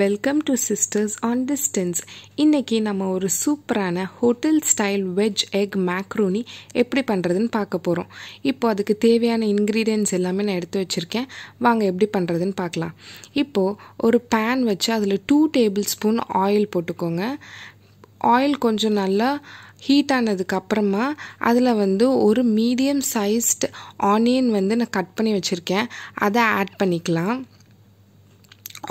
welcome to sisters on distance இன்றைக்கி நம்ம ஒரு சூப்பரான hotel style veg egg macaroni எப்படி பண்ணுறதுன்னு பார்க்க போகிறோம் இப்போ அதுக்கு தேவையான இன்க்ரீடியன்ஸ் எல்லாமே நான் எடுத்து வச்சுருக்கேன் வாங்க எப்படி பண்ணுறதுன்னு பார்க்கலாம் இப்போது ஒரு பேன் வச்சு அதில் டூ டேபிள் ஸ்பூன் ஆயில் போட்டுக்கோங்க ஆயில் கொஞ்சம் நல்லா ஹீட் ஆனதுக்கப்புறமா அதில் வந்து ஒரு மீடியம் சைஸ்டு ஆனியன் வந்து நான் கட் பண்ணி வச்சுருக்கேன் அதை ஆட் பண்ணிக்கலாம்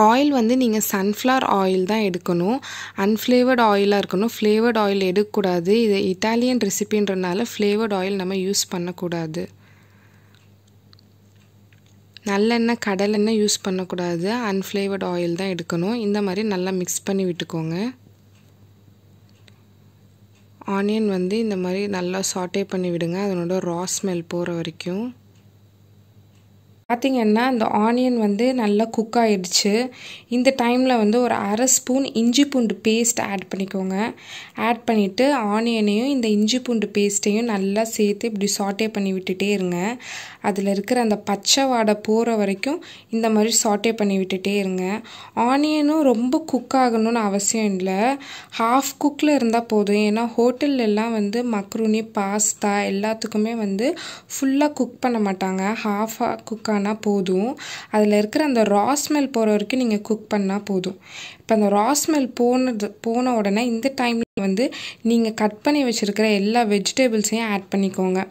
ஆயில் வந்து நீங்கள் சன்ஃப்ளவர் ஆயில் தான் எடுக்கணும் அன்ஃப்ளேவர்டு ஆயிலாக இருக்கணும் ஃப்ளேவர்டு ஆயில் எடுக்கக்கூடாது இது இட்டாலியன் ரெசிபின்றனால ஃப்ளேவர்டு ஆயில் நம்ம யூஸ் பண்ணக்கூடாது நல்லெண்ணெய் கடலெண்ணெய் யூஸ் பண்ணக்கூடாது அன்ஃப்ளேவர்டு ஆயில் தான் எடுக்கணும் இந்த மாதிரி நல்லா மிக்ஸ் பண்ணி விட்டுக்கோங்க ஆனியன் வந்து இந்த மாதிரி நல்லா சாட்டே பண்ணி விடுங்க அதனோட ரா ஸ்மெல் போகிற வரைக்கும் பார்த்திங்கன்னா இந்த ஆனியன் வந்து நல்லா குக் ஆகிடுச்சு இந்த டைமில் வந்து ஒரு அரை ஸ்பூன் இஞ்சி பூண்டு பேஸ்ட் ஆட் பண்ணிக்கோங்க ஆட் பண்ணிவிட்டு ஆனியனையும் இந்த இஞ்சி பூண்டு பேஸ்ட்டையும் நல்லா சேர்த்து இப்படி சாட்டே பண்ணி விட்டுட்டே இருங்க அதில் இருக்கிற அந்த பச்சை வாடை போகிற வரைக்கும் இந்த மாதிரி சாட்டே பண்ணி விட்டுட்டே இருங்க ஆனியனும் ரொம்ப குக் ஆகணும்னு அவசியம் இல்லை ஹாஃப் குக்கில் இருந்தால் போதும் ஏன்னா ஹோட்டல்லாம் வந்து மக்ரூனி பாஸ்தா எல்லாத்துக்குமே வந்து ஃபுல்லாக குக் பண்ண மாட்டாங்க ஹாஃபாக குக் பண்ணால் போதும் அதில் இருக்கிற அந்த ரா ஸ்மெல் போகிற வரைக்கும் நீங்கள் குக் பண்ணால் போதும் இப்போ அந்த ரா ஸ்மெல் போனது போன உடனே இந்த டைமில் வந்து நீங்கள் கட் பண்ணி வச்சுருக்கிற எல்லா வெஜிடபிள்ஸையும் ஆட் பண்ணிக்கோங்க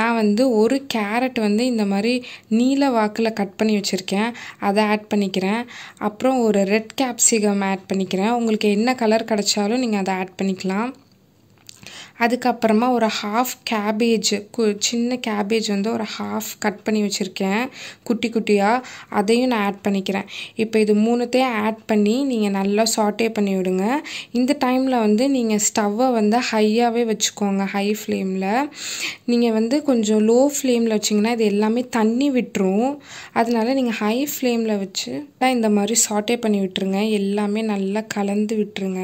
நான் வந்து ஒரு கேரட் வந்து இந்த மாதிரி நீல வாக்கில் கட் பண்ணி வச்சுருக்கேன் அதை ஆட் பண்ணிக்கிறேன் அப்புறம் ஒரு ரெட் கேப்சிகம் ஆட் பண்ணிக்கிறேன் உங்களுக்கு என்ன கலர் கிடச்சாலும் நீங்கள் அதை ஆட் பண்ணிக்கலாம் அதுக்கப்புறமா ஒரு ஹாஃப் கேபேஜ் கு சின்ன கேபேஜ் வந்து ஒரு ஹாஃப் கட் பண்ணி வச்சுருக்கேன் குட்டி குட்டியாக அதையும் நான் ஆட் பண்ணிக்கிறேன் இப்போ இது மூணுத்தையும் ஆட் பண்ணி நீங்கள் நல்லா சாட்டே பண்ணி விடுங்க இந்த டைமில் வந்து நீங்கள் ஸ்டவ்வை வந்து ஹையாகவே வச்சுக்கோங்க ஹை ஃப்ளேமில் நீங்கள் வந்து கொஞ்சம் லோ ஃப்ளேமில் வச்சிங்கன்னா இது எல்லாமே தண்ணி விட்டுரும் அதனால் நீங்கள் ஹை ஃப்ளேமில் வச்சு இந்த மாதிரி சாட்டே பண்ணி விட்டுருங்க எல்லாமே நல்லா கலந்து விட்டுருங்க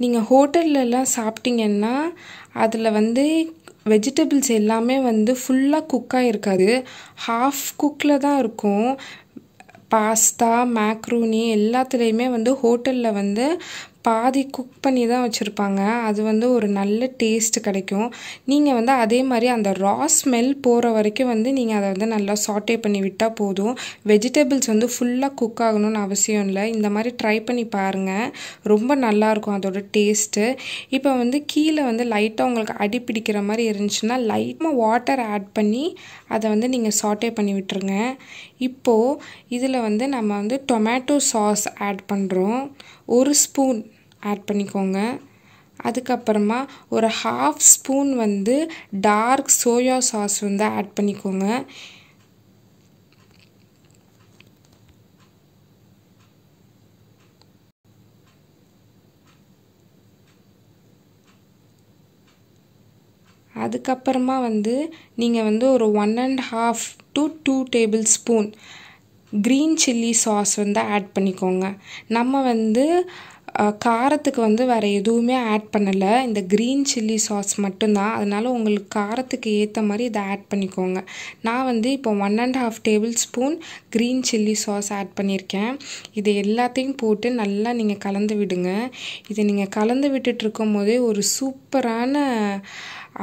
நீங்கள் ஹோட்டல்லலாம் சாப்பிட்டிங்கன்னா அதில் வந்து வெஜிடபிள்ஸ் எல்லாமே வந்து ஃபுல்லாக குக்காக இருக்காது ஹாஃப் குக்கில் தான் இருக்கும் பாஸ்தா மேக்ரூனி எல்லாத்துலேயுமே வந்து ஹோட்டலில் வந்து பாதி குக் பண்ணி தான் வச்சுருப்பாங்க அது வந்து ஒரு நல்ல டேஸ்ட்டு கிடைக்கும் நீங்கள் வந்து அதே மாதிரி அந்த ரா ஸ்மெல் போகிற வரைக்கும் வந்து நீங்கள் அதை வந்து நல்லா சாட்டே பண்ணி விட்டால் போதும் வெஜிடபிள்ஸ் வந்து ஃபுல்லாக குக் ஆகணும்னு அவசியம் இல்லை இந்த மாதிரி ட்ரை பண்ணி பாருங்கள் ரொம்ப நல்லாயிருக்கும் அதோட டேஸ்ட்டு இப்போ வந்து கீழே வந்து லைட்டாக உங்களுக்கு அடி பிடிக்கிற மாதிரி இருந்துச்சுன்னா லைட்டாக வாட்டர் ஆட் பண்ணி அதை வந்து நீங்கள் சாட்டே பண்ணி விட்டுருங்க இப்போது இதில் வந்து நம்ம வந்து டொமேட்டோ சாஸ் ஆட் பண்ணுறோம் ஒரு ஸ்பூன் ஆட் பண்ணிக்கோங்க அதுக்கப்புறமா ஒரு ஹாஃப் ஸ்பூன் வந்து டார்க் சோயா சாஸ் வந்து ஆட் பண்ணிக்கோங்க அதுக்கப்புறமா வந்து நீங்கள் வந்து ஒரு one and half to two tablespoon green chilli sauce வந்து ஆட் பண்ணிக்கோங்க நம்ம வந்து காரத்துக்கு வந்து வேறு எதுவுமே ஆட் பண்ணலை இந்த க்ரீன் சில்லி சாஸ் மட்டும்தான் அதனால் உங்களுக்கு காரத்துக்கு ஏற்ற மாதிரி இதை ஆட் பண்ணிக்கோங்க நான் வந்து இப்போ one and half tablespoon green chilli sauce add பண்ணியிருக்கேன் இது எல்லாத்தையும் போட்டு நல்லா நீங்கள் கலந்து விடுங்க இதை நீங்கள் கலந்து விட்டுட்டு போதே ஒரு சூப்பரான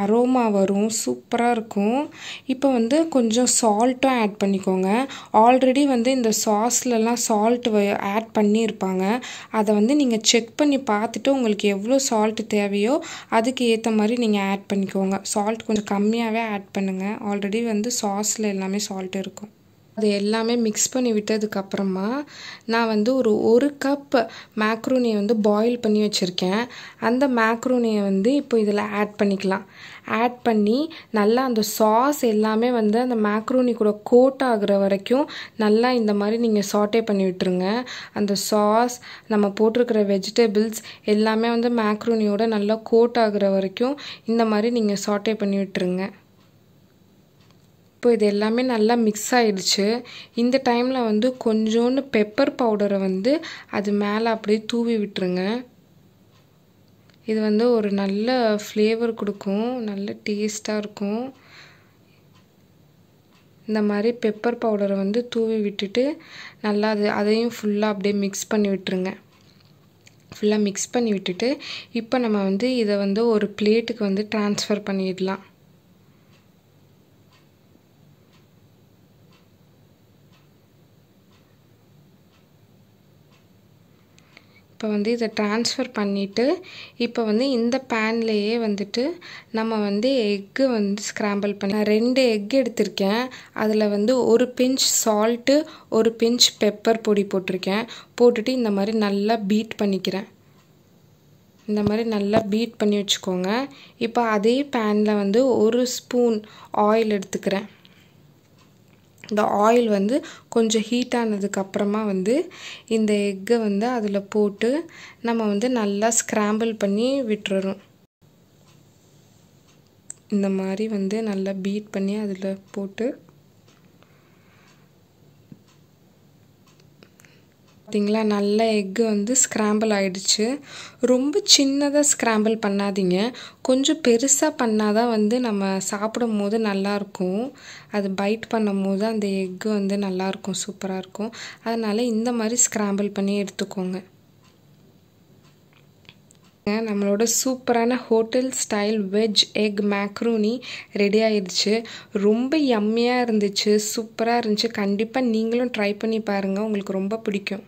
அரோமா வரும் சூப்பராக இருக்கும் இப்போ வந்து கொஞ்சம் சால்ட்டும் ஆட் பண்ணிக்கோங்க ஆல்ரெடி வந்து இந்த சாஸ்லலாம் சால்ட் ஆட் பண்ணியிருப்பாங்க அதை வந்து நீங்கள் செக் பண்ணி பார்த்துட்டு உங்களுக்கு எவ்வளோ சால்ட் தேவையோ அதுக்கு ஏற்ற மாதிரி நீங்கள் ஆட் பண்ணிக்கோங்க சால்ட் கொஞ்சம் கம்மியாகவே ஆட் பண்ணுங்கள் ஆல்ரெடி வந்து சாஸில் எல்லாமே சால்ட் இருக்கும் அது எல்லாமே மிக்ஸ் பண்ணி விட்டதுக்கப்புறமா நான் வந்து ஒரு ஒரு கப் மேக்ரோனியை வந்து பாயில் பண்ணி வச்சுருக்கேன் அந்த மேக்ரோனியை வந்து இப்போ இதில் ஆட் பண்ணிக்கலாம் ஆட் பண்ணி நல்லா அந்த சாஸ் எல்லாமே வந்து அந்த மேக்ரோனி கூட கோட் ஆகிற வரைக்கும் நல்லா இந்த மாதிரி நீங்கள் சாட்டே பண்ணி விட்டுருங்க அந்த சாஸ் நம்ம போட்டிருக்கிற வெஜிடபிள்ஸ் எல்லாமே வந்து மேக்ரோனியோட நல்லா கோட் ஆகிற வரைக்கும் இந்த மாதிரி நீங்கள் சாட்டே பண்ணி விட்டுருங்க இப்போ இது எல்லாமே நல்லா மிக்ஸ் ஆயிடுச்சு இந்த டைமில் வந்து கொஞ்சோண்டு பெப்பர் பவுடரை வந்து அது மேலே அப்படியே தூவி விட்டுருங்க இது வந்து ஒரு நல்ல ஃப்ளேவர் கொடுக்கும் நல்ல டேஸ்ட்டாக இருக்கும் இந்த மாதிரி பெப்பர் பவுடரை வந்து தூவி விட்டுட்டு நல்லா அது அதையும் ஃபுல்லாக அப்படியே மிக்ஸ் பண்ணி விட்டுருங்க ஃபுல்லாக மிக்ஸ் பண்ணி விட்டுட்டு இப்போ நம்ம வந்து இதை வந்து ஒரு பிளேட்டுக்கு வந்து டிரான்ஸ்ஃபர் பண்ணிடலாம் இப்போ வந்து இதை ட்ரான்ஸ்ஃபர் பண்ணிவிட்டு இப்போ வந்து இந்த பேன்லேயே வந்துட்டு நம்ம வந்து எக்கு வந்து ஸ்க்ராம்பிள் பண்ணி நான் ரெண்டு எக் எடுத்திருக்கேன் அதில் வந்து ஒரு பிஞ்ச் சால்ட்டு ஒரு பிஞ்ச் பெப்பர் பொடி போட்டிருக்கேன் போட்டுட்டு இந்த மாதிரி நல்லா பீட் பண்ணிக்கிறேன் இந்த மாதிரி நல்லா பீட் பண்ணி வச்சுக்கோங்க இப்போ அதே பேனில் வந்து ஒரு ஸ்பூன் ஆயில் எடுத்துக்கிறேன் இந்த ஆயில் வந்து கொஞ்சம் ஹீட் ஆனதுக்கப்புறமா வந்து இந்த எக்கை வந்து அதில் போட்டு நம்ம வந்து நல்லா ஸ்க்ராம்பிள் பண்ணி விட்டுறோம் இந்த மாதிரி வந்து நல்லா பீட் பண்ணி அதில் போட்டு பார்த்திங்களா நல்ல எக்கு வந்து ஸ்க்ராம்பிள் ஆகிடுச்சு ரொம்ப சின்னதாக ஸ்க்ராம்பிள் பண்ணாதீங்க கொஞ்சம் பெருசாக பண்ணால் தான் வந்து நம்ம சாப்பிடும் போது நல்லாயிருக்கும் அது பைட் பண்ணும் போது அந்த எக்கு வந்து நல்லாயிருக்கும் சூப்பராக இருக்கும் அதனால் இந்த மாதிரி ஸ்க்ராம்பிள் பண்ணி எடுத்துக்கோங்க நம்மளோட சூப்பரான hotel style veg egg macaroni ready ஆயிடுச்சு ரொம்ப எம்மையாக இருந்துச்சு சூப்பராக இருந்துச்சு கண்டிப்பாக நீங்களும் ட்ரை பண்ணி பாருங்கள் உங்களுக்கு ரொம்ப பிடிக்கும்